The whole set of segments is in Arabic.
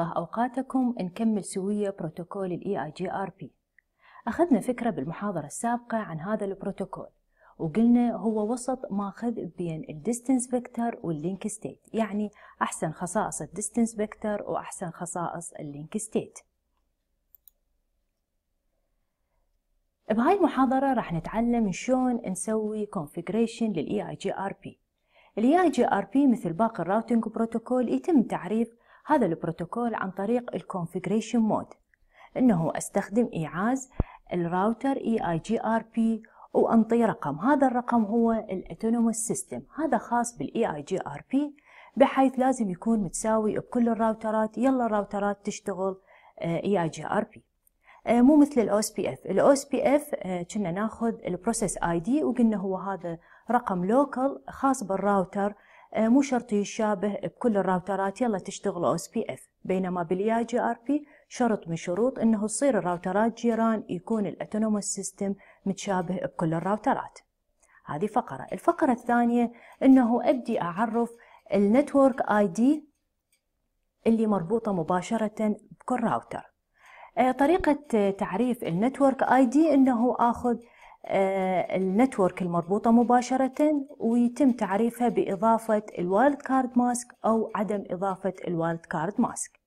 الله أوقاتكم نكمل سوية بروتوكول الـ EIGRP أخذنا فكرة بالمحاضرة السابقة عن هذا البروتوكول وقلنا هو وسط ماخذ بين الديستنس فيكتور واللينك ستيت يعني أحسن خصائص الديستنس فيكتور وأحسن خصائص اللينك ستيت بهاي المحاضرة راح نتعلم شلون نسوي كونفيجريشن للـ EIGRP الـ EIGRP مثل باقي الراوتينج بروتوكول يتم تعريف هذا البروتوكول عن طريق الكونفيجريشن مود انه استخدم ايعاز الراوتر اي اي جي ار بي وانطي رقم هذا الرقم هو الاتونوموس سيستم هذا خاص بالاي اي جي ار بي بحيث لازم يكون متساوي بكل الراوترات يلا الراوترات تشتغل اي اي جي ار بي مو مثل الاوس بي اف الاوس بي اف آه، كنا ناخذ البروسيس اي دي وقلنا هو هذا رقم لوكال خاص بالراوتر آه، مو شرط يشابه بكل الراوترات يلا تشتغل او اس بي اف بينما بالاي جي ار بي شرط من شروط انه تصير الراوترات جيران يكون الاتونوموس سيستم متشابه بكل الراوترات هذه فقرة الفقرة الثانية انه ابدي اعرف النتورك اي دي اللي مربوطة مباشرة بكل راوتر آه، طريقة تعريف النتورك اي دي انه اخذ آه، النتورك المربوطة مباشرة ويتم تعريفها بإضافة الوالد كارد ماسك أو عدم إضافة الوالد كارد ماسك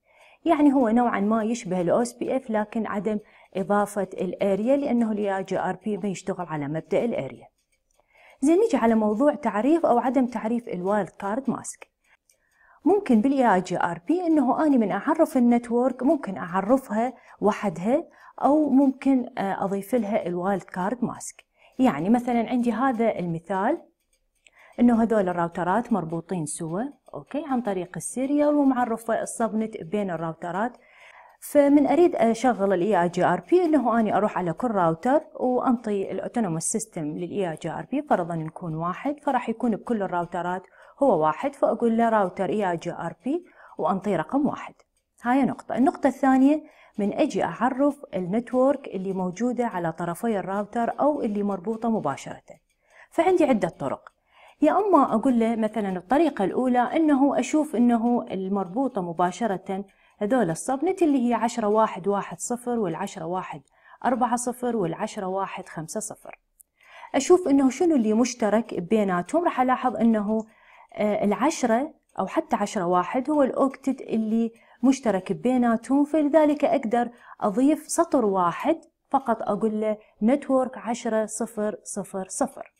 يعني هو نوعا ما يشبه الاوس بي اف لكن عدم إضافة الاريا لأنه الـ جي ما يشتغل على مبدأ الاريا زين نجي على موضوع تعريف أو عدم تعريف الوالد كارد ماسك ممكن بالـ جي انه اني من اعرف النتورك ممكن اعرفها وحدها أو ممكن آه، أضيف لها الوايلد كارد ماسك يعني مثلا عندي هذا المثال انه هذول الراوترات مربوطين سوا اوكي عن طريق السيريال ومعرفه السبنت بين الراوترات فمن اريد اشغل الاي اي جي ار بي انه اني اروح على كل راوتر وانطي الاوتونوموس سيستم للاي اي جي ار بي فرضا نكون واحد فراح يكون بكل الراوترات هو واحد فاقول له راوتر اي e اي جي ار بي وانطي رقم واحد هاي نقطة النقطة الثانية من أجي أعرف النتورك اللي موجودة على طرفي الراوتر أو اللي مربوطة مباشرة فعندي عدة طرق يا أما أقول له مثلا الطريقة الأولى أنه أشوف أنه المربوطة مباشرة هذول الصبنت اللي هي عشرة واحد واحد صفر والعشرة واحد أربعة صفر والعشرة واحد خمسة صفر أشوف أنه شنو اللي مشترك بيناتهم راح ألاحظ أنه آه، العشرة أو حتى عشرة واحد هو الأوكتت اللي مشترك بيناتهم فلذلك أقدر أضيف سطر واحد فقط أقول له نتورك عشرة صفر صفر صفر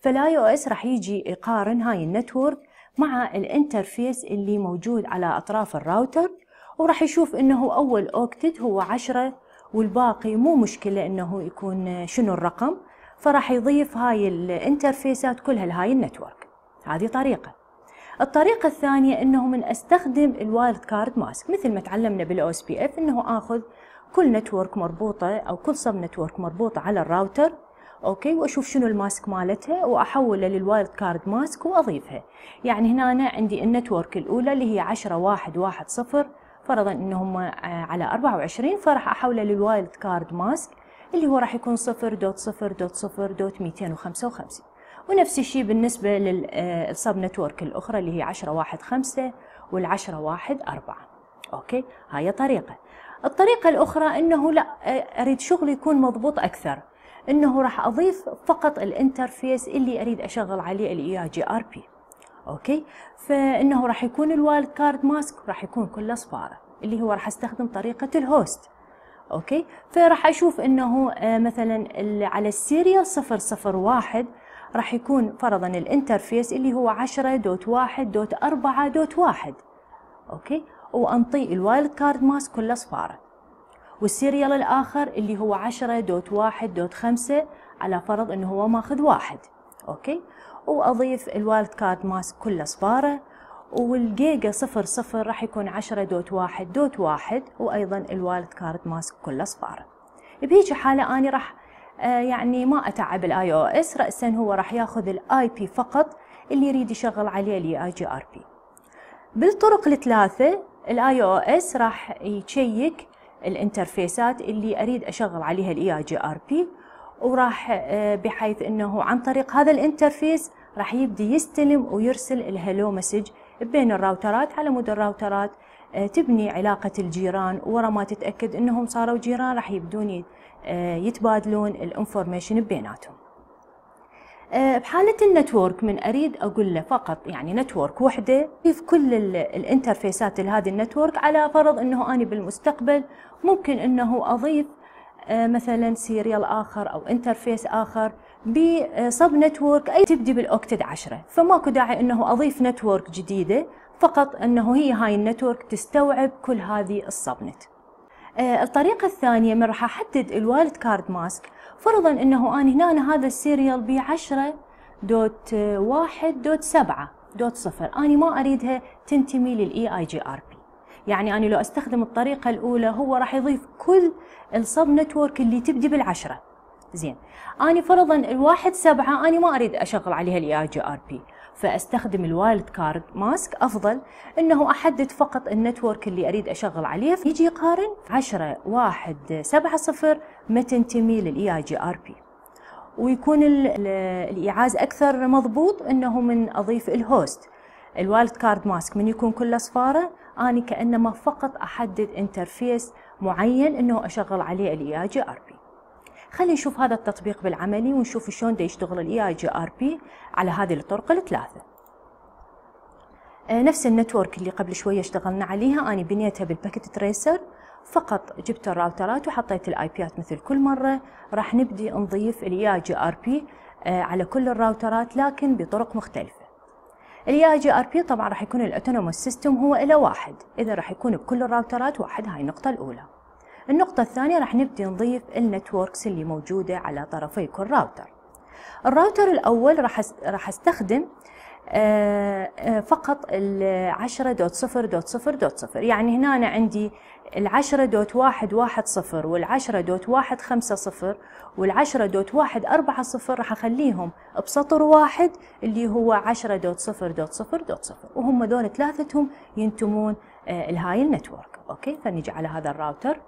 فالاي او اس راح يجي يقارن هاي النتورك مع الانترفيس اللي موجود على أطراف الراوتر وراح يشوف انه اول اوكتت هو عشرة والباقي مو مشكلة انه يكون شنو الرقم فراح يضيف هاي الانترفيسات كلها لهاي النتورك هذه طريقة الطريقة الثانية انه من استخدم الوايلد كارد ماسك مثل ما تعلمنا بالاو اس بي اف انه اخذ كل نتورك مربوطة او كل سب نتورك مربوطة على الراوتر اوكي واشوف شنو الماسك مالتها واحوله للوايلد كارد ماسك واضيفها يعني هنا أنا عندي النتورك الاولى اللي هي 10 1 1 0 فرضا انهم آه، على 24 فراح احوله للوايلد كارد ماسك اللي هو راح يكون 0.0.0.255 ونفس الشيء بالنسبة للصب آه، نتورك الأخرى اللي هي 1015 واحد خمسة والعشرة واحد أربعة أوكي هاي طريقة الطريقة الأخرى أنه لا آه، أريد شغل يكون مضبوط أكثر أنه راح أضيف فقط الانترفيس اللي أريد أشغل عليه الـ جي آر بي أوكي فإنه راح يكون الوايلد كارد ماسك راح يكون كله صفارة اللي هو راح أستخدم طريقة الهوست اوكي فراح اشوف انه آه، مثلا على السيريال 001 راح يكون فرضا الانترفيس اللي هو 10.1.4.1 اوكي وانطي الوايلد كارد ماسك كله صفاره والسيريال الاخر اللي هو 10.1.5 على فرض انه هو ماخذ واحد اوكي واضيف الوايلد كارد ماسك كله صفاره والجيجا صفر صفر راح يكون عشرة دوت واحد دوت واحد وأيضا الوايلد كارد ماسك كله صفار بهيجي حالة أنا راح آه، يعني ما اتعب الاي او اس راسا هو راح ياخذ الاي بي فقط اللي يريد يشغل عليه الاي جي ار بي بالطرق الثلاثه الاي او اس راح يشيك الانترفيسات اللي اريد اشغل عليها الاي جي ار بي وراح آه، بحيث انه عن طريق هذا الانترفيس راح يبدي يستلم ويرسل الهلو مسج بين الراوترات على مود الراوترات آه، تبني علاقة الجيران ورا ما تتأكد انهم صاروا جيران راح يبدون آه، يتبادلون الانفورميشن بيناتهم آه، بحالة النتورك من أريد أقول له فقط يعني نتورك وحدة في كل الانترفيسات لهذه النتورك على فرض أنه أنا بالمستقبل ممكن أنه أضيف آه، مثلا سيريال آخر أو انترفيس آخر بصب نتورك أي تبدي بالأوكتد عشرة فماكو داعي أنه أضيف نتورك جديدة فقط أنه هي هاي النتورك تستوعب كل هذه الصبنت آه، الطريقة الثانية من راح أحدد الوايلد كارد ماسك فرضا أنه أنا هنا أنا هذا السيريال ب 10 دوت واحد دوت سبعة دوت صفر أنا ما أريدها تنتمي للإي آي جي آر بي يعني أنا لو أستخدم الطريقة الأولى هو راح يضيف كل الصب نتورك اللي تبدي بالعشرة زين أنا فرضا الواحد سبعة أنا ما أريد أشغل عليها الإي آي جي آر بي فاستخدم الوايلد كارد ماسك افضل انه احدد فقط النتورك اللي اريد اشغل عليه يجي يقارن 10 1 7 0 ما تنتمي للاي اي جي ار بي ويكون الايعاز اكثر مضبوط انه من اضيف الهوست الوايلد كارد ماسك من يكون كله اصفاره انا كانما فقط احدد انترفيس معين انه اشغل عليه الاي اي جي ار بي خلينا نشوف هذا التطبيق بالعملي ونشوف شلون دا يشتغل الاي اي جي ار بي على هذه الطرق الثلاثه آه، نفس النتورك اللي قبل شوية اشتغلنا عليها أنا بنيتها بالباكت تريسر فقط جبت الراوترات وحطيت الاي بيات مثل كل مرة راح نبدي نضيف الاي جي ار بي على كل الراوترات لكن بطرق مختلفة الاي جي ار بي طبعا راح يكون الاوتونوموس سيستم هو إلى واحد إذا راح يكون بكل الراوترات واحد هاي النقطة الأولى النقطة الثانية راح نبدي نضيف النتوركس اللي موجودة على طرفي كل راوتر الراوتر الأول راح راح استخدم آه، آه، فقط ال 10.0.0.0 يعني هنا أنا عندي ال 10.110 وال 10.150 وال 10.140 راح أخليهم بسطر واحد اللي هو 10.0.0.0 وهم دول ثلاثتهم ينتمون الهاي آه، النتورك أوكي فنجي على هذا الراوتر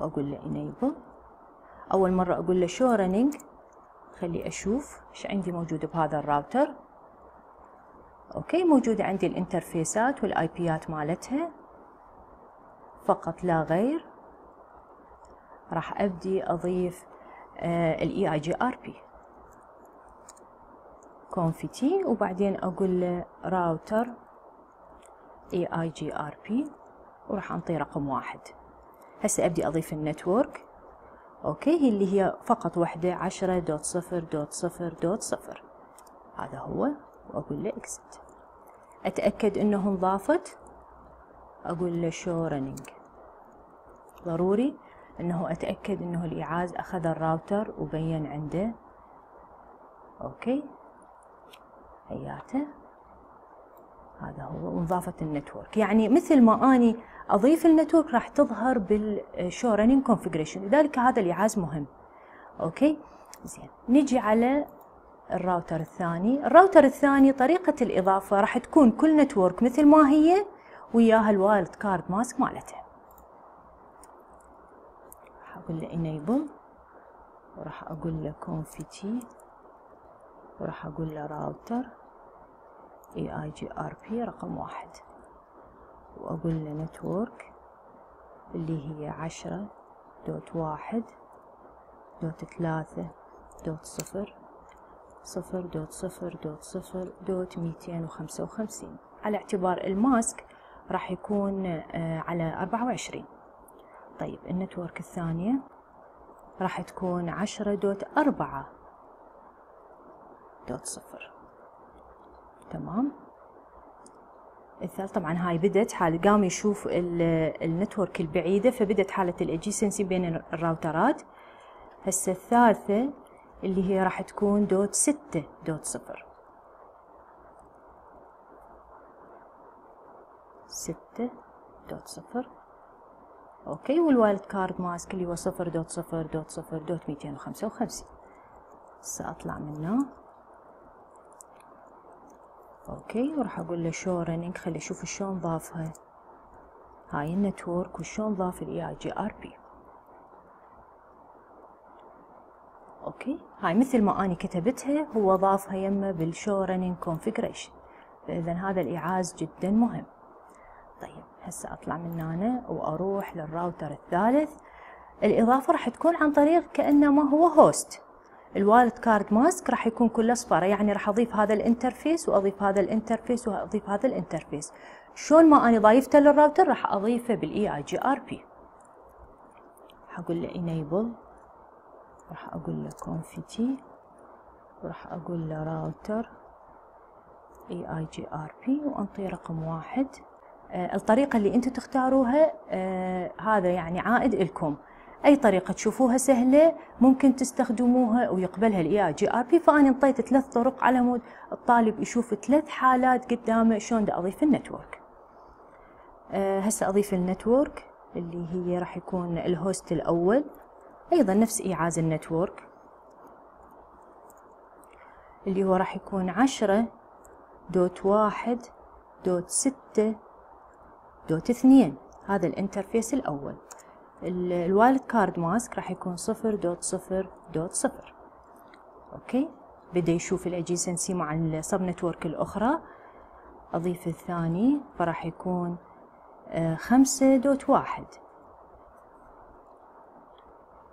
واقول له enable اول مره اقول له show running خلي اشوف ايش عندي موجود بهذا الراوتر اوكي موجوده عندي الانترفيسات والاي بيات مالتها فقط لا غير راح ابدي اضيف آه، الاي اي جي ار بي كونفيتي وبعدين اقول له راوتر اي اي جي ار بي وراح انطيه رقم واحد هسه أبدي أضيف النتورك أوكي هي اللي هي فقط واحدة عشرة دوت صفر دوت صفر دوت صفر هذا هو وأقول له إكسد أتأكد أنه انضافت أقول له شو رننج ضروري أنه أتأكد أنه الإعاز أخذ الراوتر وبين عنده أوكي حياته هذا هو ونظافة النتورك يعني مثل ما أني أضيف النتورك راح تظهر بالشو رننج كونفجريشن لذلك هذا الإعاز مهم أوكي زين نجي على الراوتر الثاني الراوتر الثاني طريقة الإضافة راح تكون كل نتورك مثل ما هي وياها الوايلد كارد ماسك مالته راح أقول له إنيبل وراح أقول له كونفيتي وراح أقول له راوتر اي اي جي ار بي رقم واحد واقول له نتورك اللي هي عشرة دوت واحد دوت ثلاثة دوت صفر صفر دوت صفر دوت صفر دوت ميتين وخمسة وخمسين على اعتبار الماسك راح يكون آه، على أربعة وعشرين طيب النتورك الثانية راح تكون عشرة دوت أربعة دوت صفر تمام الثالث طبعا هاي بدت حال قام يشوف النتورك البعيدة فبدت حالة الاجيسنسي بين الراوترات هسه الثالثة اللي هي راح تكون دوت ستة دوت صفر ستة دوت صفر اوكي والوايلد كارد ماسك اللي هو صفر دوت صفر دوت صفر دوت ميتين وخمسة وخمسين هسه اطلع منه اوكي وراح اقول له شو رننج خلي اشوف شلون ضافها هاي النتورك وشلون ضاف الاي اي جي ار بي اوكي هاي مثل ما اني كتبتها هو ضافها يمه بالشو رننج كونفيجريشن فاذا هذا الايعاز جدا مهم طيب هسه اطلع من هنا واروح للراوتر الثالث الاضافه راح تكون عن طريق كانه ما هو هوست الوالد كارد ماسك راح يكون كله اصفر يعني راح أضيف هذا الانترفيس وأضيف هذا الانترفيس وأضيف هذا الانترفيس شلون ما أنا ضايفته للراوتر راح أضيفه بالإي آي جي آر بي أقول له انيبل راح أقول له كونفيتي راح أقول له راوتر اي اي جي ار بي وانطي رقم واحد آه الطريقة اللي انتم تختاروها آه هذا يعني عائد لكم اي طريقه تشوفوها سهله ممكن تستخدموها ويقبلها الاي جي ار بي فانا انطيت ثلاث طرق على مود الطالب يشوف ثلاث حالات قدامه شلون بدي اضيف النتورك آه، هسه اضيف النتورك اللي هي راح يكون الهوست الاول ايضا نفس ايعاز النتورك اللي هو راح يكون عشرة دوت واحد دوت ستة دوت اثنين هذا الانترفيس الاول الوايلد كارد ماسك راح يكون صفر دوت صفر دوت صفر اوكي بدا يشوف الادجيسنسي مع السب نتورك الاخرى اضيف الثاني فراح يكون آه، خمسة دوت واحد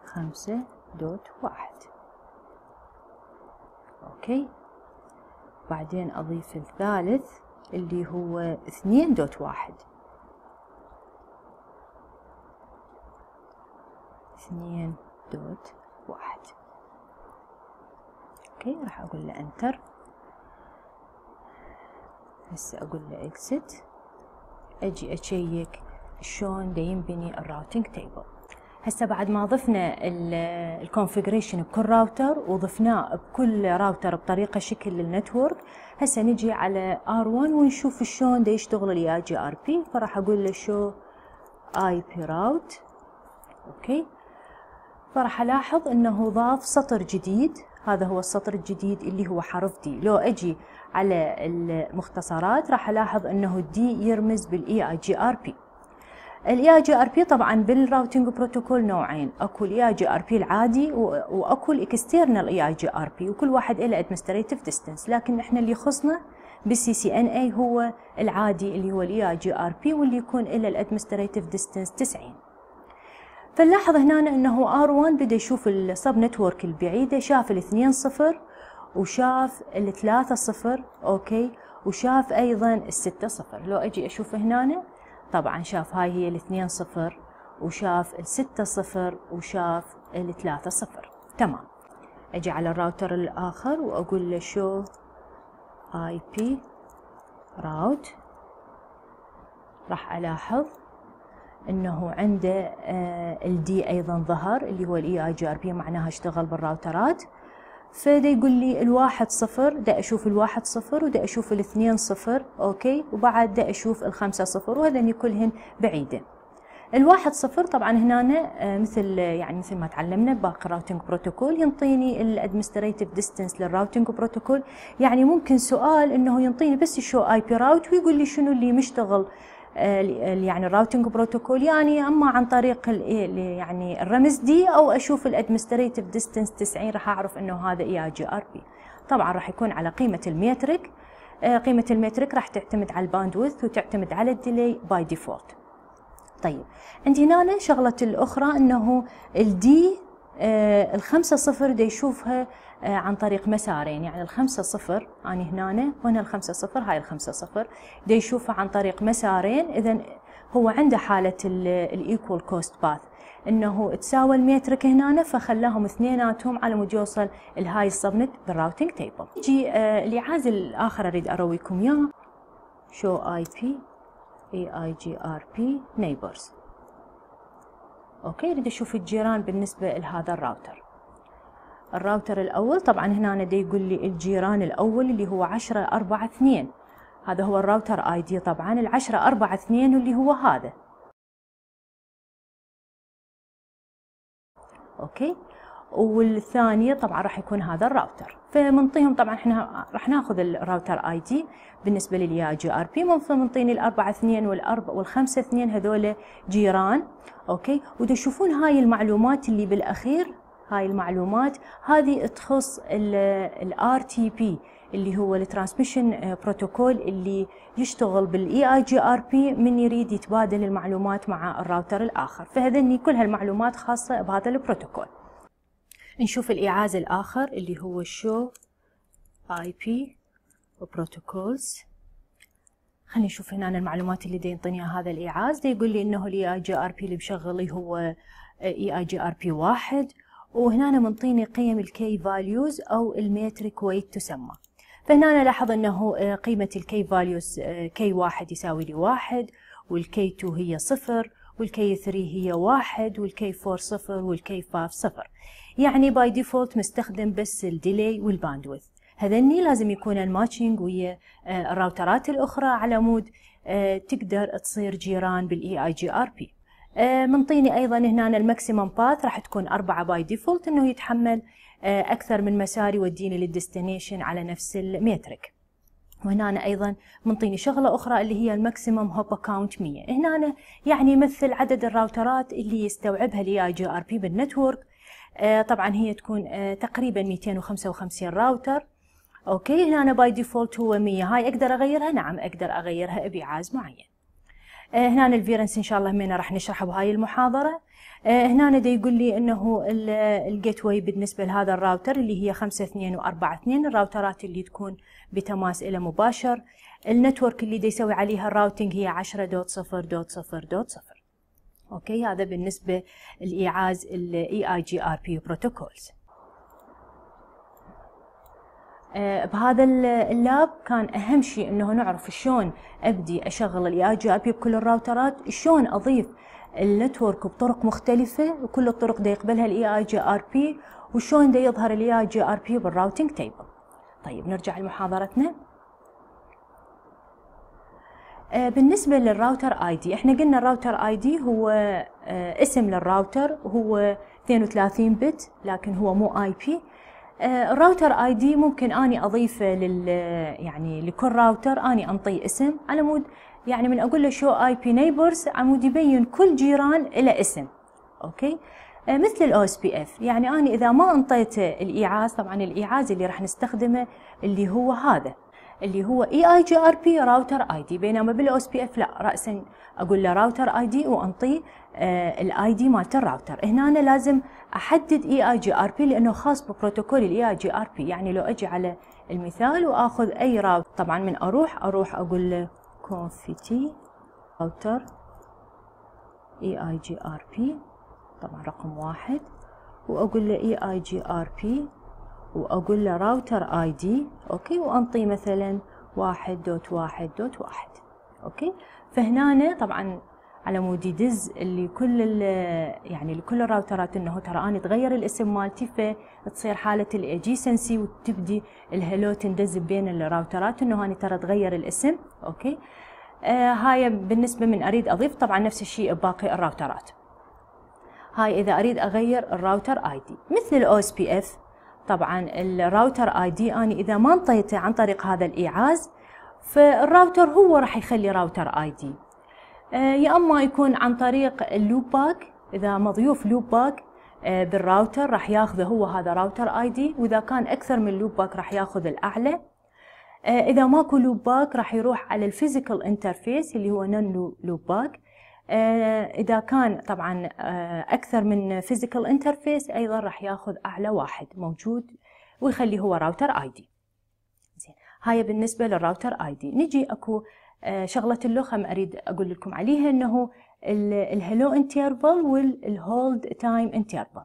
خمسة دوت واحد اوكي بعدين اضيف الثالث اللي هو اثنين دوت واحد اثنين دوت واحد اوكي راح اقول له انتر هسه اقول له اكست اجي اشيك شلون دا ينبني الراوتنج تيبل هسه بعد ما ضفنا الكونفجريشن بكل راوتر وضفناه بكل راوتر بطريقه شكل للنتورك هسه نجي علي ار R1 ونشوف شلون دا يشتغل اليا جي ار بي فراح اقول له شو اي بي راوت اوكي فراح ألاحظ أنه ضاف سطر جديد هذا هو السطر الجديد اللي هو حرف دي لو أجي على المختصرات راح ألاحظ أنه دي يرمز بالاي اي جي ار بي الاي اي جي ار بي طبعا بالراوتينج بروتوكول نوعين اكو الاي اي جي ار بي العادي واكو الاكسترنال اي اي جي ار بي وكل واحد له ادمنستريتيف ديستنس لكن احنا اللي يخصنا بالسي سي ان اي هو العادي اللي هو الاي اي جي ار بي واللي يكون له الادمنستريتيف ديستنس 90 فنلاحظ هنا انه ار 1 بدا يشوف السب نتورك البعيده شاف الاثنين صفر وشاف الثلاثة صفر اوكي وشاف ايضا الستة صفر لو اجي اشوف هنا طبعا شاف هاي هي الاثنين صفر وشاف الستة صفر وشاف الثلاثة صفر تمام اجي على الراوتر الاخر واقول له شو اي بي راوت راح الاحظ انه عنده آه، الدي ايضا ظهر اللي هو الاي اي جي ار بي معناها اشتغل بالراوترات فدا يقول لي الواحد صفر دا اشوف الواحد صفر ودا اشوف الاثنين صفر اوكي وبعد دا اشوف الخمسة صفر وهذني كلهن بعيدة الواحد صفر طبعا هنا آه، مثل يعني مثل ما تعلمنا باقي راوتنج بروتوكول ينطيني الادمستريتف ديستنس للراوتنج بروتوكول يعني ممكن سؤال انه ينطيني بس شو اي بي راوت ويقول لي شنو اللي مشتغل آه، يعني الراوتنج بروتوكول يعني اما عن طريق يعني الرمز دي او اشوف الادمستريتف ديستنس 90 راح اعرف انه هذا اي جي ار بي طبعا راح يكون على قيمه الميتريك آه، قيمه الميتريك راح تعتمد على الباندويث وتعتمد على الديلي باي ديفولت طيب عندي هنا شغله الاخرى انه الدي آه، الخمسة صفر دي يشوفها آه، عن طريق مسارين يعني الخمسة صفر أنا هنا هنا الخمسة صفر هاي الخمسة صفر دا يشوفه عن طريق مسارين إذا هو عنده حالة الإيكوال كوست باث انه تساوى المترك هنا فخلاهم اثنيناتهم على مود يوصل الهاي السبنت بالراوتنج تيبل. يجي آه، الاعاز الاخر اريد ارويكم اياه شو اي بي اي اي جي ار بي نيبرز. اوكي اريد اشوف الجيران بالنسبه لهذا الراوتر. الراوتر الأول طبعا هنا دي يقول لي الجيران الأول اللي هو 10 4 2 هذا هو الراوتر اي دي طبعا ال 10 4 2 اللي هو هذا اوكي والثاني طبعا راح يكون هذا الراوتر فمنطيهم طبعا احنا راح ناخذ الراوتر اي دي بالنسبه لليا جي ار بي ممكن ال الاربعه اثنين والاربع والخمسه اثنين هذول جيران اوكي وتشوفون هاي المعلومات اللي بالاخير هاي المعلومات هذه تخص الار تي بي اللي هو الترانسميشن بروتوكول اللي يشتغل بالاي اي جي ار بي من يريد يتبادل المعلومات مع الراوتر الاخر فهذني كل هالمعلومات خاصه بهذا البروتوكول نشوف الايعاز الاخر اللي هو شو اي بي بروتوكولز خلينا نشوف هنا المعلومات اللي دي ينطيني هذا الايعاز دي يقول لي انه الاي اي جي ار بي اللي مشغلي هو اي اي جي ار بي واحد وهنا منطيني قيم الكي فاليوز أو الميتريك ويت تسمى فهنا لاحظ أنه آه، قيمة الكي فاليوز كي واحد يساوي لي واحد والكي 2 هي صفر والكي 3 هي واحد والكي 4 صفر والكي 5 صفر يعني باي ديفولت مستخدم بس الديلي والباندويث هذني لازم يكون الماتشنج ويا آه، الراوترات الأخرى على مود آه، تقدر تصير جيران بالاي اي جي ار بي آه، منطيني ايضا هنا الماكسيمم باث راح تكون 4 باي ديفولت انه يتحمل آه، اكثر من مسار يوديني للديستنيشن على نفس الميتريك وهنا أنا ايضا منطيني شغله اخرى اللي هي الماكسيمم هوب اكاونت 100 هنا أنا يعني يمثل عدد الراوترات اللي يستوعبها الاي جي ار بي بالنتورك آه، طبعا هي تكون تقريبا 255 راوتر اوكي هنا أنا باي ديفولت هو 100 هاي اقدر اغيرها نعم اقدر اغيرها بعاز معين آه، هنا الفيرنس ان شاء الله همينه راح نشرحه بهاي المحاضره آه، هنا دا يقول لي انه الجيت واي بالنسبه لهذا الراوتر اللي هي 5 2 و 4 2 الراوترات اللي تكون بتماس الى مباشر النتورك اللي دا يسوي عليها الراوتنج هي 10.0.0.0 اوكي هذا بالنسبه لايعاز الاي اي جي ار بي بروتوكولز آه، بهذا اللاب كان اهم شيء انه نعرف شلون ابدي اشغل الاي جي بي بكل الراوترات شلون اضيف النتورك بطرق مختلفة وكل الطرق دا يقبلها الاي اي جي ار بي وشلون دا يظهر الاي اي جي ار بي بالراوتنج تيبل طيب نرجع لمحاضرتنا آه، بالنسبة للراوتر اي دي احنا قلنا الراوتر اي دي هو آه، اسم للراوتر وهو 32 بت لكن هو مو اي بي الراوتر اي دي ممكن اني اضيفه لل يعني لكل راوتر اني انطيه اسم على مود يعني من اقول له شو اي بي نيبرز على مود يبين كل جيران له اسم اوكي آه، مثل الاو اس بي اف يعني اني اذا ما انطيته الايعاز طبعا الايعاز اللي راح نستخدمه اللي هو هذا اللي هو اي اي جي ار بي راوتر اي دي بينما بالاو اس بي اف لا راسا اقول له راوتر اي دي وانطيه آه، الاي دي مالت الراوتر هنا أنا لازم احدد اي اي جي ار بي لانه خاص ببروتوكول الاي اي جي ار بي يعني لو اجي على المثال واخذ اي راوتر طبعا من اروح اروح اقول له كونفيتي راوتر اي اي جي ار بي طبعا رقم واحد واقول له اي اي جي ار بي واقول له راوتر اي دي اوكي وانطيه مثلا واحد دوت واحد دوت واحد اوكي فهنا طبعا على مود يدز اللي كل يعني لكل الراوترات انه ترى انا تغير الاسم مالتي فتصير حاله الاجيسنسي وتبدي الهلو تندز بين الراوترات انه انا ترى تغير الاسم اوكي آه هاي بالنسبه من اريد اضيف طبعا نفس الشيء باقي الراوترات هاي اذا اريد اغير الراوتر اي دي مثل الاو اس بي اف طبعا الراوتر اي دي انا اذا ما انطيته عن طريق هذا الايعاز فالراوتر هو راح يخلي راوتر اي دي آه، يا اما يكون عن طريق اللوب باك اذا مضيوف لوب باك بالراوتر راح ياخذه هو هذا راوتر اي دي واذا كان اكثر من لوب باك راح ياخذ الاعلى آه، اذا ماكو لوب باك راح يروح على الفيزيكال انترفيس اللي هو نون لوب باك آه، اذا كان طبعا آه، اكثر من فيزيكال انترفيس ايضا راح ياخذ اعلى واحد موجود ويخليه هو راوتر اي دي زين هاي بالنسبه للراوتر اي دي نجي اكو آه، شغله اللغه ما اريد اقول لكم عليها انه الهلو انترفال والهولد تايم انترفال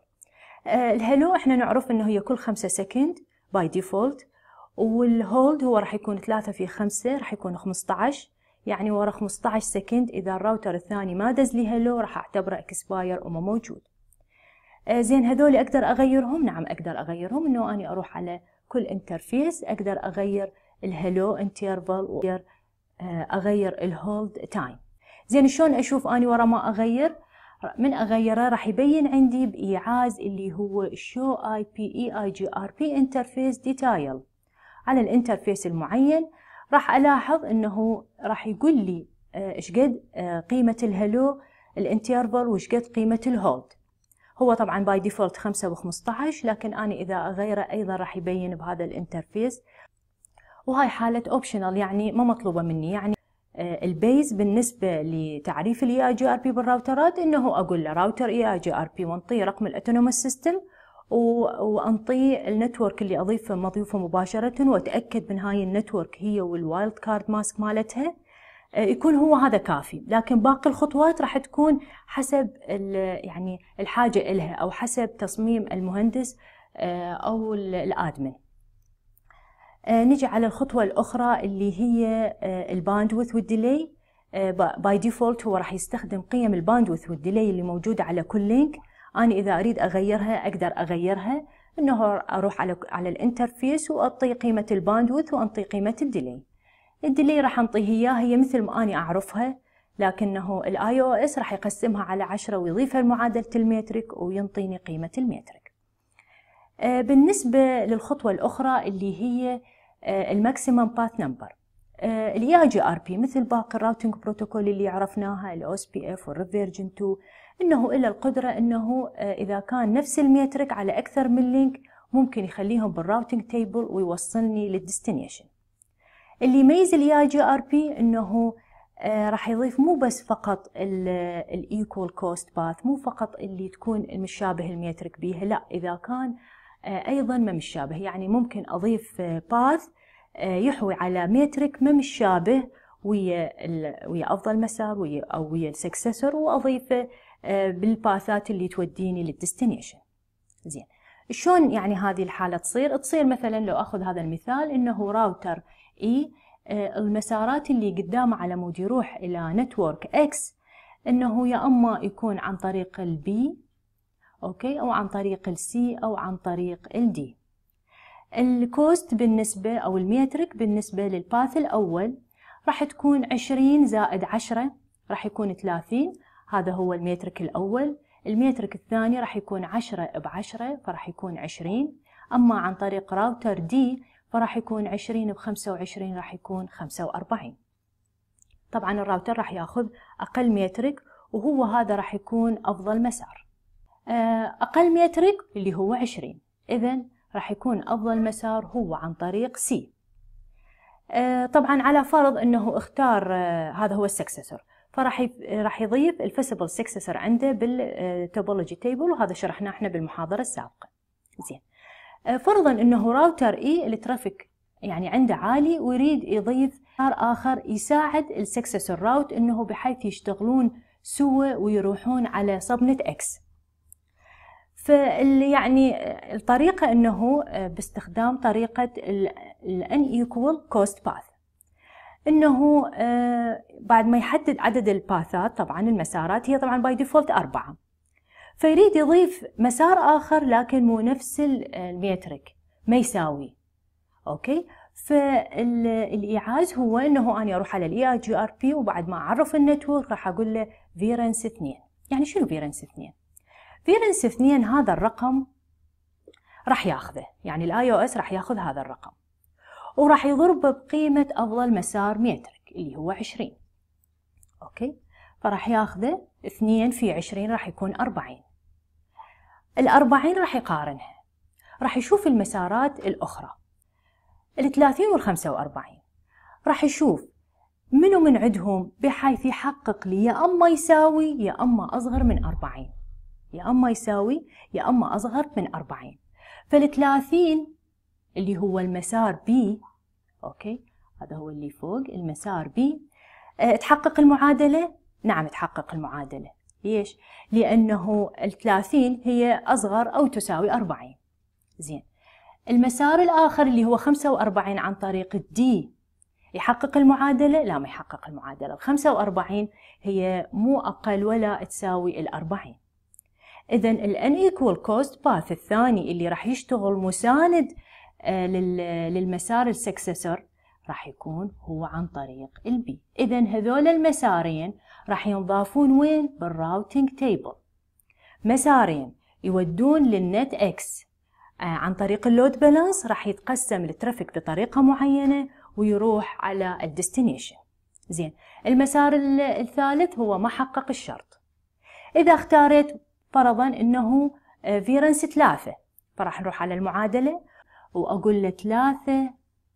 الهلو احنا نعرف انه هي كل خمسة سكند باي ديفولت والهولد هو راح يكون ثلاثة في خمسة راح يكون 15 يعني ورا 15 سكند إذا الراوتر الثاني ما دز لي هلو راح أعتبره إكسباير وما موجود آه، زين هذول أقدر أغيرهم نعم أقدر أغيرهم إنه اني أروح على كل انترفيس أقدر أغير الهلو انترفال وأقدر أغير آه، الهولد تايم زين شلون أشوف أني ورا ما أغير من أغيره راح يبين عندي بإيعاز اللي هو شو اي بي اي اي جي ار بي انترفيس ديتايل على الانترفيس المعين راح ألاحظ أنه راح يقول لي آه، إيش قد آه، قيمة الهلو الانترفال وإيش قد قيمة الهولد هو طبعا باي ديفولت 5 و15 لكن أنا إذا أغيره أيضا راح يبين بهذا الانترفيس وهاي حالة اوبشنال يعني ما مطلوبة مني يعني آه، البيز بالنسبة لتعريف الاي اي جي ار بي بالراوترات انه اقول له راوتر اي اي جي ار بي وانطيه رقم الاوتونوموس سيستم وانطيه النتورك اللي اضيفه مضيوفه مباشره واتاكد من هاي النتورك هي والوايلد كارد ماسك مالتها آه، يكون هو هذا كافي لكن باقي الخطوات راح تكون حسب يعني الحاجه إلها او حسب تصميم المهندس آه، او الادمن آه، نجي على الخطوه الاخرى اللي هي الباندوث والديلي باي ديفولت هو راح يستخدم قيم الباندوث والديلي اللي موجوده على كل لينك أنا إذا أريد أغيرها أقدر أغيرها أنه أروح على, على الانترفيس وأعطي قيمة الباندوث وأعطي قيمة الديلي الديلي راح أنطيه إياها هي مثل ما أنا أعرفها لكنه الاي او اس راح يقسمها على عشرة ويضيفها لمعادله الميتريك وينطيني قيمه الميتريك آه، بالنسبه للخطوه الاخرى اللي هي آه، الماكسيمم باث نمبر آه، الاي جي ار بي مثل باقي الراوتنج بروتوكول اللي عرفناها اس بي اف والريفيرجن 2 انه إلا القدره انه آه، اذا كان نفس الميترك على اكثر من لينك ممكن يخليهم بالراوتنج تيبل ويوصلني للديستنيشن اللي يميز الاي جي ار بي انه آه، راح يضيف مو بس فقط الايكوال كوست باث مو فقط اللي تكون المشابه الميترك بيها لا اذا كان آه، ايضا ما مشابه يعني ممكن اضيف باث يحوي على ميترك ما مشابه ويا ويا افضل مسار ويا او ويا السكسسور واضيفه آه، بالباثات اللي توديني للديستنيشن زين شلون يعني هذه الحاله تصير تصير مثلا لو اخذ هذا المثال انه راوتر اي آه، المسارات اللي قدامه على مود يروح الى نتورك اكس انه يا اما يكون عن طريق البي اوكي او عن طريق السي او عن طريق الدي الكوست بالنسبة أو الميترك بالنسبة للباث الأول راح تكون عشرين زائد عشرة راح يكون ثلاثين هذا هو المترك الأول المترك الثاني راح يكون عشرة بعشرة فراح يكون عشرين أما عن طريق راوتر دي فراح يكون عشرين بخمسة وعشرين راح يكون خمسة وأربعين طبعا الراوتر راح ياخذ أقل مترك وهو هذا راح يكون أفضل مسار آه، أقل مترك اللي هو عشرين إذا راح يكون أفضل مسار هو عن طريق سي آه، طبعا على فرض أنه اختار آه، هذا هو السكسسور فراح راح يضيف الفيسبل سكسسر عنده بالتوبولوجي تيبل وهذا شرحناه احنا بالمحاضره السابقه زين آه، فرضا انه راوتر اي الترافيك يعني عنده عالي ويريد يضيف اخر يساعد السكسسر راوت انه بحيث يشتغلون سوى ويروحون على صبنة اكس فاللي يعني آه، الطريقة انه آه، باستخدام طريقة الان ايكوال cost path انه آه، بعد ما يحدد عدد الباثات طبعا المسارات هي طبعا باي ديفولت اربعه فيريد يضيف مسار اخر لكن مو نفس آه، الميترك ما يساوي اوكي فالايعاز هو انه انا اروح على الاي اي جي ار بي وبعد ما اعرف النتورك راح اقول له فيرنس 2 يعني شنو فيرنس 2 فيرنس 2 هذا الرقم راح ياخذه يعني الاي او اس راح ياخذ هذا الرقم وراح يضرب بقيمة أفضل مسار مترك اللي هو عشرين أوكي فراح ياخذه اثنين في عشرين راح يكون أربعين الأربعين راح يقارنها راح يشوف المسارات الأخرى الثلاثين والخمسة وأربعين راح يشوف منو من عندهم بحيث يحقق لي يا أما يساوي يا أما أصغر من أربعين يا أما يساوي يا أما أصغر من أربعين فالثلاثين اللي هو المسار بي أوكي هذا هو اللي فوق المسار بي أه، تحقق المعادلة نعم تحقق المعادلة ليش؟ لأنه الثلاثين هي أصغر أو تساوي أربعين زين المسار الآخر اللي هو خمسة وأربعين عن طريق الدي يحقق المعادلة؟ لا ما يحقق المعادلة الخمسة وأربعين هي مو أقل ولا تساوي الأربعين إذا الان ايكوال cost path الثاني اللي راح يشتغل مساند آه، للمسار السكسسور راح يكون هو عن طريق البي اذا هذول المسارين راح ينضافون وين بالراوتنج تيبل مسارين يودون للنت اكس آه، عن طريق اللود بالانس راح يتقسم الترافيك بطريقه معينه ويروح على الديستنيشن زين المسار الثالث هو ما حقق الشرط اذا اختاريت فرضا انه آه، فيرنس ثلاثة فراح نروح على المعادلة وأقول له ثلاثة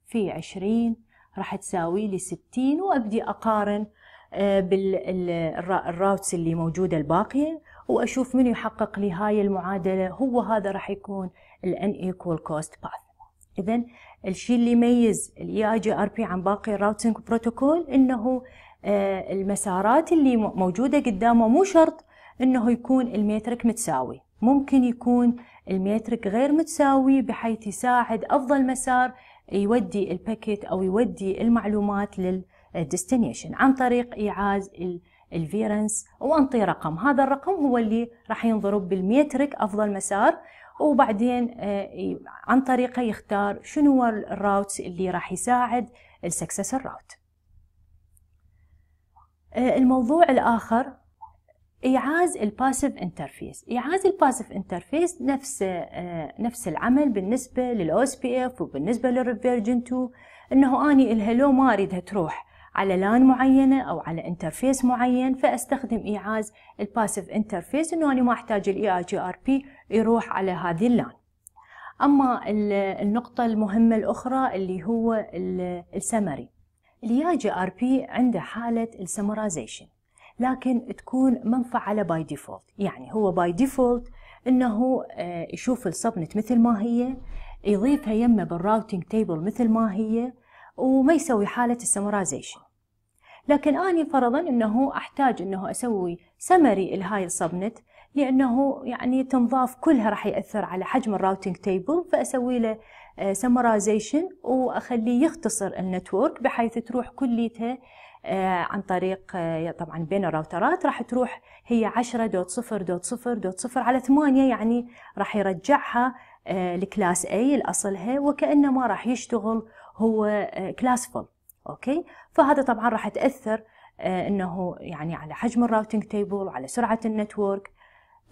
في عشرين راح تساوي لي ستين وأبدي أقارن آه، بالراوتس اللي موجودة الباقية وأشوف من يحقق لي هاي المعادلة هو هذا راح يكون ال unequal cost path إذا الشيء اللي يميز الاي اي جي ار بي عن باقي الراوتنج بروتوكول انه آه، المسارات اللي موجوده قدامه مو شرط انه يكون الميترك متساوي ممكن يكون الميترك غير متساوي بحيث يساعد أفضل مسار يودي الباكيت أو يودي المعلومات للديستنيشن عن طريق إيعاز الفيرنس وأنطي رقم هذا الرقم هو اللي راح ينضرب بالميترك أفضل مسار وبعدين آه، عن طريقه يختار شنو هو الراوت اللي راح يساعد السكسس الراوت آه، الموضوع الآخر إيعاز الباسيف انترفيس إيعاز الباسيف انترفيس نفس آه، نفس العمل بالنسبة للأوس بي اف وبالنسبة للريفيرجن 2 أنه أني الهلو ما أريدها تروح على لان معينة أو على انترفيس معين فأستخدم إيعاز الباسيف انترفيس أنه أنا ما أحتاج الإي آي جي آر بي يروح على هذه اللان أما النقطة المهمة الأخرى اللي هو السمري الإي آي جي آر بي عنده حالة السمرايزيشن لكن تكون منفعة على باي ديفولت يعني هو باي ديفولت انه آه، يشوف السبنت مثل ما هي يضيفها يمه بالراوتنج تيبل مثل ما هي وما يسوي حالة السمرايزيشن لكن أنا فرضا أنه أحتاج أنه أسوي سمري لهاي السبنت لأنه يعني تنضاف كلها راح يأثر على حجم الراوتينج تيبل فأسوي له سمرايزيشن آه، وأخليه يختصر النتورك بحيث تروح كليتها آه، عن طريق آه، طبعا بين الراوترات راح تروح هي 10.0.0.0 على 8 يعني راح يرجعها آه، لكلاس اي لأصلها وكأنما راح يشتغل هو كلاس فول أوكي فهذا طبعا راح تأثر أنه يعني على حجم الراوتينج تيبل وعلى سرعة النتورك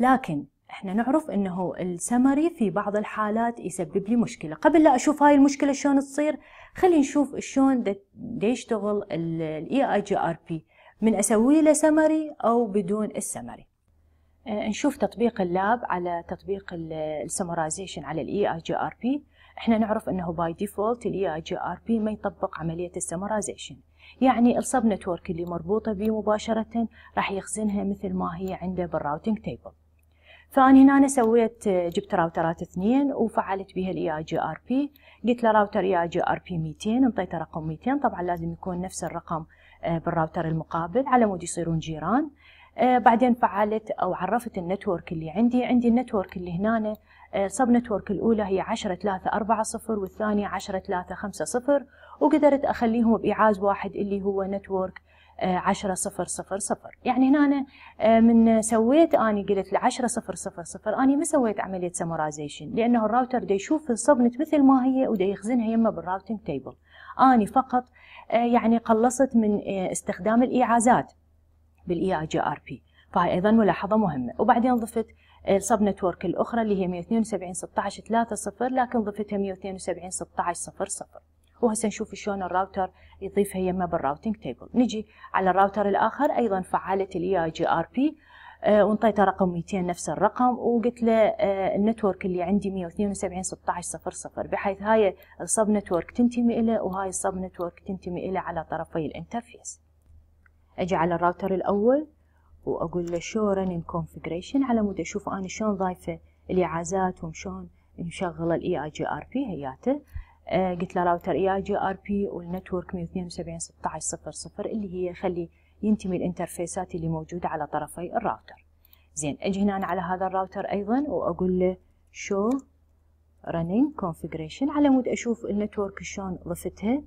لكن احنا نعرف انه السمري في بعض الحالات يسبب لي مشكله قبل لا اشوف هاي المشكله شلون تصير خلي نشوف شلون يشتغل الاي اي جي ار بي من اسوي له سمري او بدون السمري آه، نشوف تطبيق اللاب على تطبيق السمرايزيشن على الاي اي جي ار بي احنا نعرف انه باي ديفولت الاي اي جي ار بي ما يطبق عمليه السمرايزيشن يعني السب نتورك اللي مربوطه به مباشره راح يخزنها مثل ما هي عنده بالراوتنج تيبل فأنا هنا أنا سويت آه، جبت راوترات اثنين وفعلت بها الاي اي جي ار بي قلت له راوتر اي اي جي ار بي 200 انطيته رقم 200 طبعا لازم يكون نفس الرقم آه، بالراوتر المقابل على مود يصيرون جيران آه، بعدين فعلت او عرفت النتورك اللي عندي عندي النتورك اللي هنا سب نتورك الاولى هي 10 3 4 0 والثانيه 10 3 5 0 وقدرت اخليهم بايعاز واحد اللي هو نتورك عشرة صفر صفر صفر يعني هنا أنا من سويت أنا قلت لعشرة صفر صفر صفر أنا ما سويت عملية سمرايزيشن لأنه الراوتر دي يشوف الصبنت مثل ما هي ودي يخزنها يما بالراوتنج تيبل أنا فقط آه، يعني قلصت من آه، استخدام الإيعازات بالاي اي جي ار بي فهي ايضا ملاحظه مهمه وبعدين ضفت الصب نتورك الاخرى اللي هي 172 16 3 0 لكن ضفتها 172 16 0 0 وهسه نشوف شلون الراوتر يضيفها يمه بالراوتنج تيبل نجي على الراوتر الاخر ايضا فعلت الاي اي آه، جي ار بي وانطيته رقم 200 نفس الرقم وقلت له آه، النتورك اللي عندي 172 16 00 بحيث هاي الصب نتورك تنتمي له وهاي الصب نتورك تنتمي له على طرفي الانترفيس اجي على الراوتر الاول واقول له شو رننج كونفجريشن على مود اشوف انا شلون ضايفه الاعازات وشلون نشغل الاي اي جي ار بي هياته آه، قلت له راوتر اي اي جي ار بي والنتورك 172 16 00 اللي هي خلي ينتمي الانترفيسات اللي موجوده على طرفي الراوتر زين اجي هنا على هذا الراوتر ايضا واقول له شو رنين كونفيجريشن على مود اشوف النتورك شلون ضفتها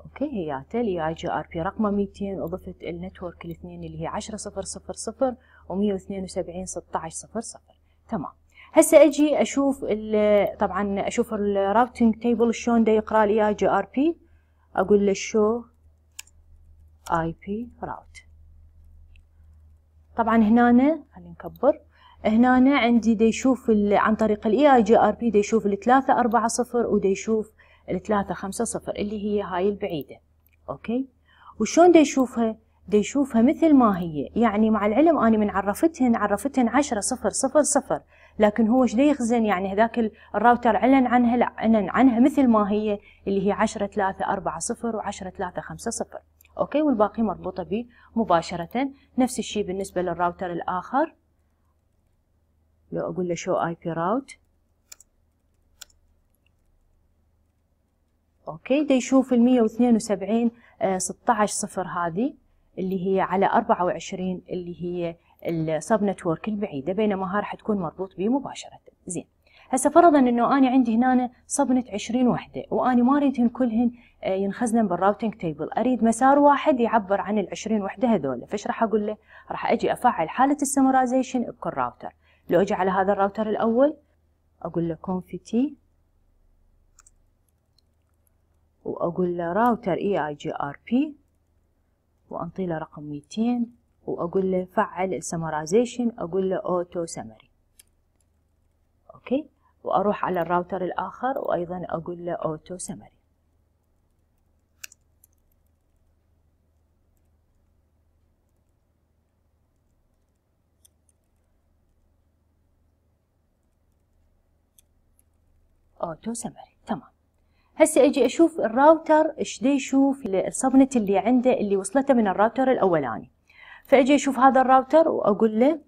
اوكي هي الاي اي جي ار بي رقمه 200 وضفت النتورك الاثنين اللي هي 10 000 و 172 16 00 تمام هسه اجي اشوف طبعا اشوف الراوتنج تيبل شلون دا يقرا لي جي ار بي اقول له شو اي بي راوت طبعا هنا خلينا نكبر هنا عندي دا يشوف عن طريق الاي اي جي ار بي دا يشوف الثلاثة أربعة صفر ودا يشوف الثلاثة خمسة صفر اللي هي هاي البعيدة اوكي وشلون دا يشوفها دا يشوفها مثل ما هي يعني مع العلم أنا من عرفتهن عرفتهن عشرة صفر صفر صفر لكن هو ايش يخزن يعني هذاك الراوتر اعلن عنها لا اعلن عنها مثل ما هي اللي هي 10 3 4 0 و10 3 5 0 اوكي والباقي مربوطه به مباشره نفس الشيء بالنسبه للراوتر الاخر لو اقول له شو اي بي راوت اوكي دا يشوف ال 172 16 0 هذه اللي هي على 24 اللي هي السب نتورك البعيده بينما ها راح تكون مربوط به مباشره زين هسه فرضا انه انا عندي هنا صبنه 20 وحده واني ما اريدهن كلهن آه، ينخزنن بالراوتنج تيبل اريد مسار واحد يعبر عن ال 20 وحده هذول فايش راح اقول له راح اجي افعل حاله السمرايزيشن بكل راوتر لو اجي على هذا الراوتر الاول اقول له كونفيتي واقول له راوتر اي اي جي ار بي وانطي له رقم 200 واقول له فعل السمرايزيشن اقول له اوتو سمري اوكي واروح على الراوتر الاخر وايضا اقول له اوتو سمري اوتو سمري تمام هسه اجي اشوف الراوتر ايش يشوف الصبنه اللي عنده اللي وصلته من الراوتر الاولاني فاجي اشوف هذا الراوتر واقول له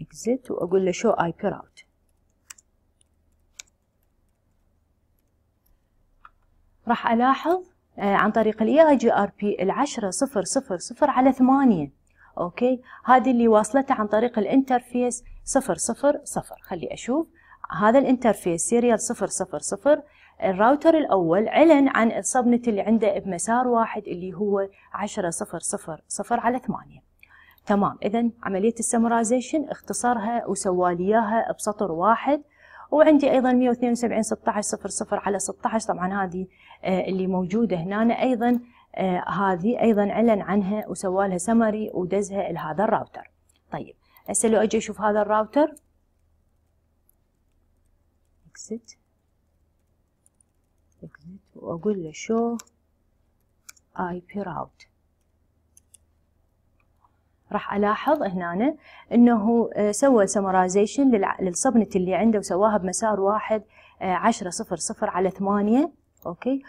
اكزت واقول له شو اي بي راوت راح الاحظ آه، عن طريق الاي اي جي ار بي العشرة صفر صفر صفر على ثمانية اوكي هذه اللي واصلته عن طريق الانترفيس صفر صفر صفر خلي اشوف هذا الانترفيس سيريال صفر صفر صفر الراوتر الأول علن عن السبنت اللي عنده بمسار واحد اللي هو 10 صفر صفر صفر على 8 تمام إذا عملية السمرايزيشن اختصرها اياها بسطر واحد وعندي ايضا 172 16 صفر صفر على 16 طبعا هذه آه، اللي موجوده هنا ايضا آه، هذه ايضا اعلن عنها وسوى لها سمري ودزها لهذا الراوتر طيب هسه لو اجي اشوف هذا الراوتر اكسيت واقول له show IP route راح الاحظ هنا انه آه، سوى سمرايزيشن للصبنة اللي عنده وسواها بمسار واحد آه، عشرة صفر صفر على ثمانية اوكي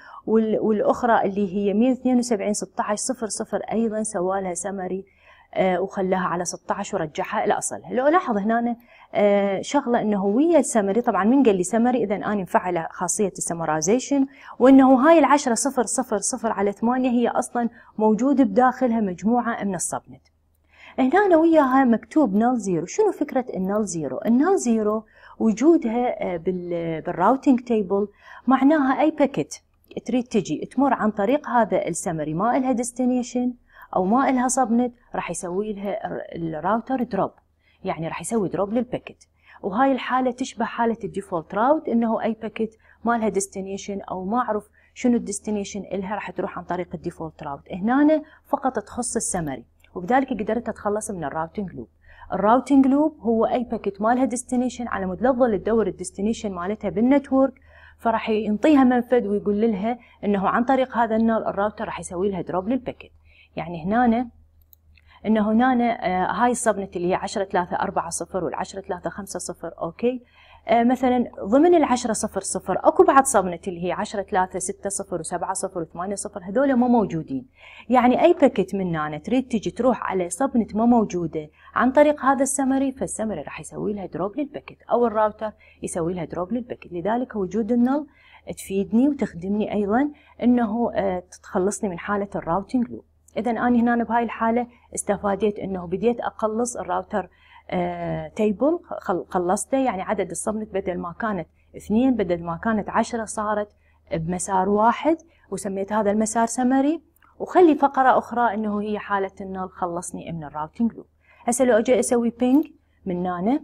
والاخرى اللي هي 172 16 صفر صفر ايضا سوى لها سمري آه، وخلاها على 16 ورجعها لاصلها لو لاحظ هنا آه، شغله انه ويا السمري طبعا من قال لي سمري اذا انا مفعله خاصيه السمرايزيشن وانه هاي العشرة صفر صفر صفر على ثمانية هي اصلا موجودة بداخلها مجموعه من الصبنت. هنا انا وياها مكتوب نال زيرو، شنو فكره النال زيرو؟ النال زيرو وجودها آه، بالراوتينج تيبل معناها اي باكت تريد تجي تمر عن طريق هذا السمري ما لها ديستنيشن او ما لها صبنت راح يسوي لها الراوتر دروب يعني راح يسوي دروب للباكت وهاي الحالة تشبه حالة الديفولت راوت انه اي باكت ما لها ديستنيشن او ما اعرف شنو الديستنيشن الها راح تروح عن طريق الديفولت راوت هنا فقط تخص السمري وبذلك قدرت اتخلص من الراوتنج لوب الراوتنج لوب هو اي باكت لها ديستنيشن على مود لا تظل تدور الديستنيشن مالتها بالنتورك فراح ينطيها منفذ ويقول لها انه عن طريق هذا النال الراوتر راح يسوي لها دروب للباكت يعني هنا ان هنا آه، هاي الصبنه اللي هي 10 3 4 0 وال 10 3 5 0 اوكي آه، مثلا ضمن ال 10 0 0 اكو بعد صبنه اللي هي 10 3 6 0 و7 0 و8 0 هذول مو موجودين يعني اي باكيت من هنا تريد تجي تروح على صبنه ما موجوده عن طريق هذا السمري فالسمري راح يسوي لها دروب للباكيت او الراوتر يسوي لها دروب للباكيت لذلك وجود النل تفيدني وتخدمني ايضا انه آه، تخلصني من حاله الراوتنج لوب اذا انا هنا بهاي الحاله استفاديت انه بديت اقلص الراوتر آه تيبل قلصته يعني عدد الصبنت بدل ما كانت اثنين بدل ما كانت عشرة صارت بمسار واحد وسميت هذا المسار سمري وخلي فقرة أخرى أنه هي حالة النول خلصني من الراوتنج لوب هسه لو أجي أسوي بينج من نانا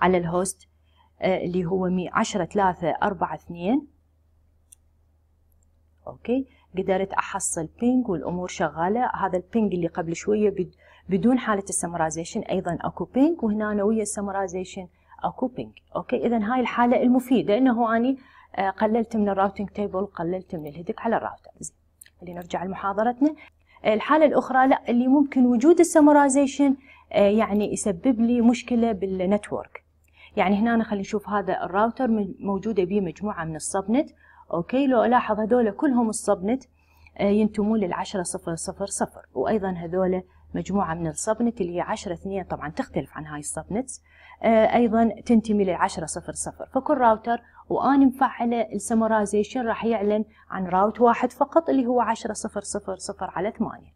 على الهوست آه اللي هو 10 3 4 2 أوكي قدرت احصل بينج والامور شغاله هذا البينج اللي قبل شويه بدون حاله السمرايزيشن ايضا اكو بينج وهنا أنا ويا السمرايزيشن اكو بينج اوكي اذا هاي الحاله المفيده انه اني آه، قللت من الراوتنج تيبل قللت من الهيدك على الراوتر خلينا نرجع لمحاضرتنا آه، الحاله الاخرى لا اللي ممكن وجود السمرايزيشن آه، يعني يسبب لي مشكله بالنتورك يعني هنا خلينا نشوف هذا الراوتر موجوده به مجموعه من السبنت أوكي لو ألاحظ هذول كلهم الصبنت آه، ينتمون للعشرة صفر صفر صفر وأيضا هذول مجموعة من الصبنت اللي هي عشرة اثنين طبعا تختلف عن هاي الصبنت آه، أيضا تنتمي للعشرة صفر صفر فكل راوتر وأنا مفعلة السمرايزيشن راح يعلن عن راوت واحد فقط اللي هو عشرة صفر صفر صفر على ثمانية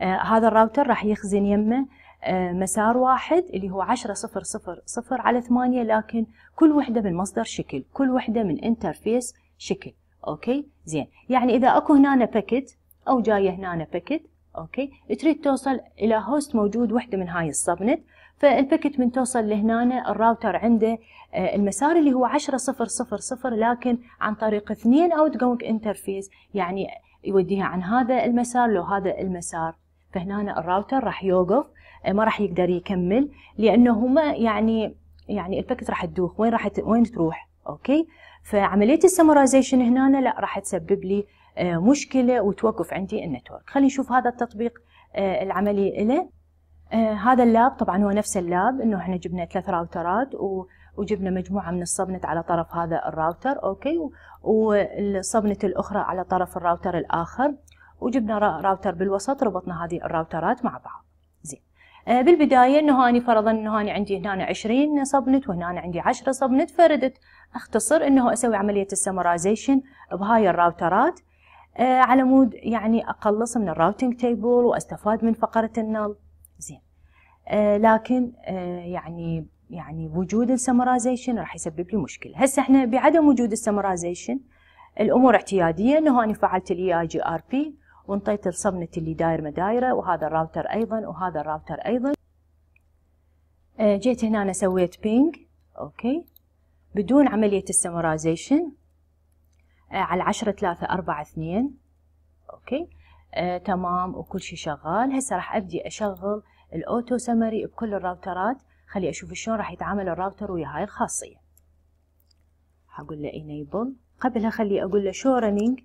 آه، هذا الراوتر راح يخزن يمه مسار واحد اللي هو عشرة صفر صفر صفر على ثمانية لكن كل وحدة من مصدر شكل كل وحدة من انترفيس شكل اوكي زين يعني اذا اكو هنا باكيت او جايه هنا باكيت اوكي تريد توصل الى هوست موجود وحده من هاي السبنت فالباكيت من توصل لهنا الراوتر عنده آه، المسار اللي هو 10 0 0 0 لكن عن طريق اثنين اوت جوينج انترفيس يعني يوديها عن هذا المسار لو هذا المسار فهنا الراوتر راح يوقف آه، ما راح يقدر يكمل لانه هما يعني يعني الباكيت راح تدوخ وين راح وين تروح اوكي فعمليه السمرايزيشن هنا لا راح تسبب لي آه، مشكله وتوقف عندي النتورك خلينا نشوف هذا التطبيق آه، العملي له آه، هذا اللاب طبعا هو نفس اللاب انه احنا جبنا ثلاث راوترات و وجبنا مجموعة من الصبنت على طرف هذا الراوتر أوكي والصبنت الأخرى على طرف الراوتر الآخر وجبنا راوتر بالوسط ربطنا هذه الراوترات مع بعض زين آه بالبداية أنه أنا فرضا أنه أنا عندي هنا 20 صبنت وهنا عندي 10 صبنت فردت اختصر انه اسوي عمليه السمرايزيشن بهاي الراوترات آه، على مود يعني اقلص من الراوتنج تيبل واستفاد من فقره النل زين آه، لكن آه، يعني يعني وجود السمرايزيشن راح يسبب لي مشكله هسه احنا بعدم وجود السمرايزيشن الامور اعتياديه انه انا فعلت الاي اي جي ار بي وانطيت الصبنه اللي داير مدايره وهذا الراوتر ايضا وهذا الراوتر ايضا جيت هنا انا سويت بينج اوكي بدون عملية السمرازيشن آه، على عشرة ثلاثة أربعة اثنين أوكي آه تمام وكل شيء شغال هسه راح أبدي أشغل الأوتو سمري بكل الراوترات خلي أشوف شلون راح يتعامل الراوتر ويا هاي الخاصية هقول له إنيبل قبلها خلي أقول له شو running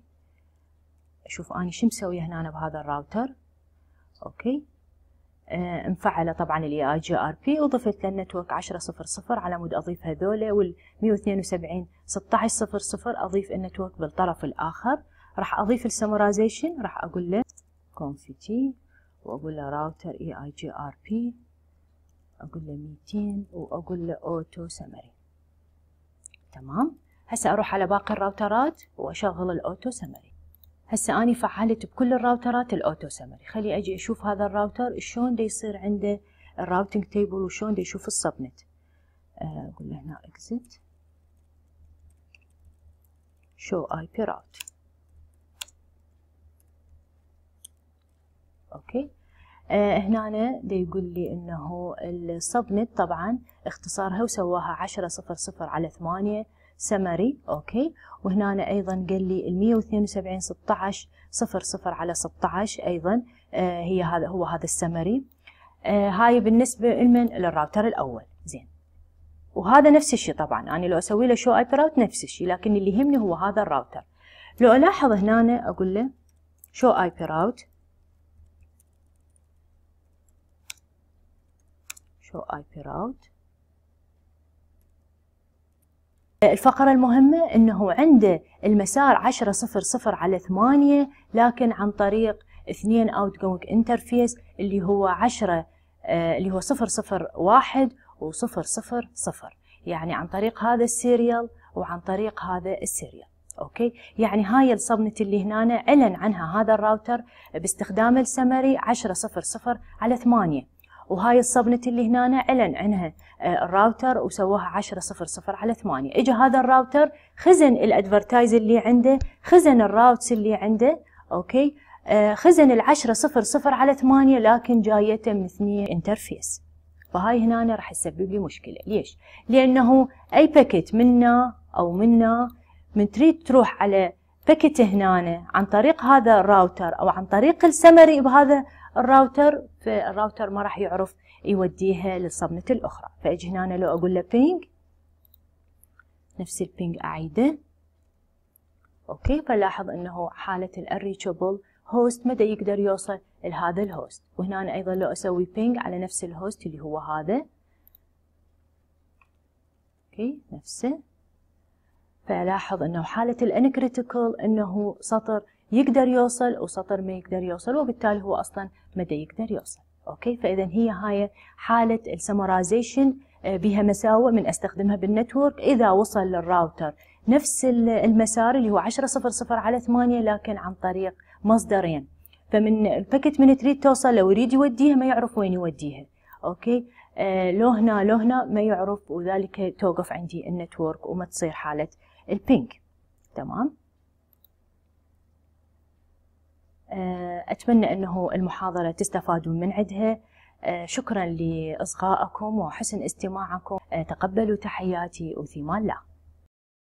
أشوف أنا شو مسوي هنا أنا بهذا الراوتر أوكي مفعله آه، طبعا الاي اي جي ار بي وضفت للنتورك 1000 على مود اضيف هذول وال 172 1600 اضيف النتورك بالطرف الاخر راح اضيف السمرايزيشن راح اقول له كونفيتي واقول له راوتر اي اي جي ار بي اقول له 200 واقول له اوتو سمري تمام هسه اروح على باقي الراوترات واشغل الاوتو سمري هسه اني فعلت بكل الراوترات الأوتو سمري خلي أجي أشوف هذا الراوتر شلون دا يصير عنده الراوتنج تيبل وشلون دا يشوف السبنت آه، أقول له هنا إكزت شو آي بي راوت أوكي آه هنا دا يقول لي انه السبنت طبعا اختصارها وسواها عشرة صفر صفر على ثمانية سمري اوكي وهنا ايضا قال لي ال 172 16 00 على 16 ايضا آه هي هذا هو هذا السمري آه هاي بالنسبه لمن للراوتر الاول زين وهذا نفس الشيء طبعا انا يعني لو اسوي له شو ايبر اوت نفس الشيء لكن اللي يهمني هو هذا الراوتر لو الاحظ هنا اقول له شو ايبر اوت شو ايبر اوت الفقرة المهمة أنه عنده المسار 10 0 0 على 8 لكن عن طريق 2 outgoing انترفيس اللي هو 10 آه، اللي هو 0 0 1 و 0 0 يعني عن طريق هذا السيريال وعن طريق هذا السيريال اوكي يعني هاي الصبنة اللي هنا اعلن عنها هذا الراوتر باستخدام السمري 10 0 0 على 8 وهاي الصبنة اللي هنا اعلن عنها آه، الراوتر وسواها 10 صفر صفر على 8 اجى هذا الراوتر خزن الادفرتايز اللي عنده خزن الراوتس اللي عنده اوكي آه، خزن العشرة صفر صفر على 8 لكن جايته من اثنين انترفيس فهاي هنا راح تسبب لي مشكلة ليش؟ لأنه أي باكيت منا أو منا من تريد تروح على باكيت هنا عن طريق هذا الراوتر أو عن طريق السمري بهذا الراوتر فالراوتر ما راح يعرف يوديها للصبنة الأخرى فأجي هنا لو أقول له بينج نفس البينج أعيده أوكي فلاحظ أنه حالة الأريتشبل هوست مدى يقدر يوصل لهذا الهوست وهنا أنا أيضا لو أسوي بينج على نفس الهوست اللي هو هذا أوكي نفسه فلاحظ أنه حالة الأنكريتيكال أنه سطر يقدر يوصل وسطر ما يقدر يوصل وبالتالي هو أصلا مدى يقدر يوصل أوكي فإذا هي هاي حالة السمرايزيشن آه، بها مساوئ من استخدمها بالنتورك إذا وصل للراوتر نفس المسار اللي هو 10 0 0 على 8 لكن عن طريق مصدرين فمن الباكت من تريد توصل لو يريد يوديها ما يعرف وين يوديها اوكي آه لو هنا لو هنا ما يعرف وذلك توقف عندي النتورك وما تصير حالة البينك تمام آه، أتمنى أنه المحاضرة تستفادوا من عدها آه، شكرا لإصغائكم وحسن استماعكم آه، تقبلوا تحياتي وثمان الله